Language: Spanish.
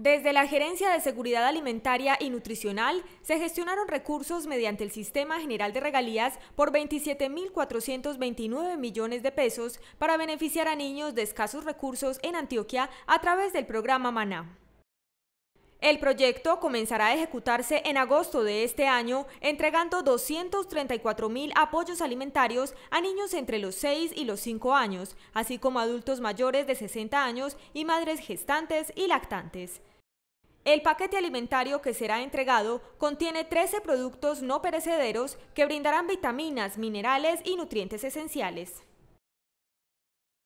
Desde la Gerencia de Seguridad Alimentaria y Nutricional se gestionaron recursos mediante el Sistema General de Regalías por 27.429 millones de pesos para beneficiar a niños de escasos recursos en Antioquia a través del programa MANA. El proyecto comenzará a ejecutarse en agosto de este año, entregando 234 mil apoyos alimentarios a niños entre los 6 y los 5 años, así como adultos mayores de 60 años y madres gestantes y lactantes. El paquete alimentario que será entregado contiene 13 productos no perecederos que brindarán vitaminas, minerales y nutrientes esenciales.